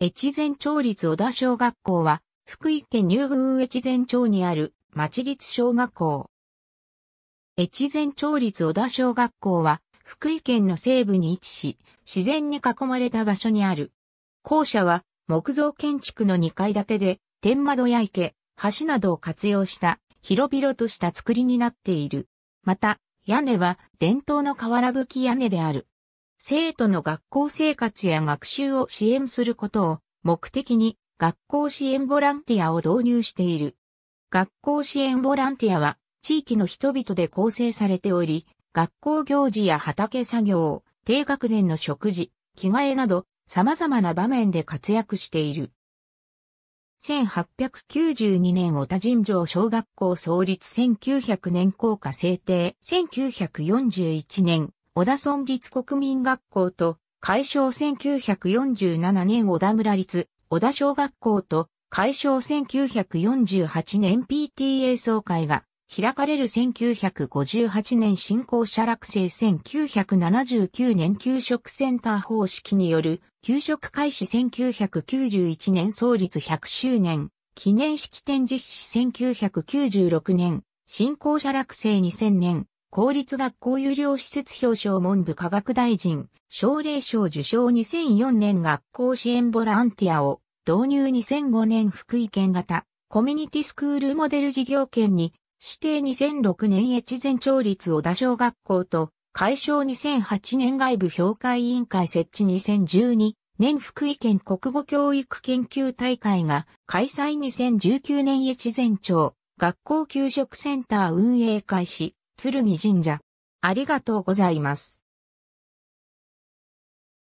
越前町立小田小学校は、福井県入宮越前町にある町立小学校。越前町立小田小学校は、福井県の西部に位置し、自然に囲まれた場所にある。校舎は、木造建築の2階建てで、天窓や池、橋などを活用した、広々とした造りになっている。また、屋根は伝統の瓦葺き屋根である。生徒の学校生活や学習を支援することを目的に学校支援ボランティアを導入している。学校支援ボランティアは地域の人々で構成されており、学校行事や畑作業、低学年の食事、着替えなど様々な場面で活躍している。1892年小田尋常小学校創立1900年校歌制定1941年小田村立国民学校と、改称1947年小田村立、小田小学校と、改称1948年 PTA 総会が開かれる1958年新校舎落成1979年給食センター方式による給食開始1991年創立100周年記念式典実施1996年新校舎落成2000年公立学校有料施設表彰文部科学大臣、奨励賞受賞2004年学校支援ボランティアを導入2005年福井県型コミュニティスクールモデル事業圏に指定2006年越前町立小田小学校と解消2008年外部評価委員会設置2012年福井県国語教育研究大会が開催2019年越前町学校給食センター運営開始剣神社。ありがとうございます。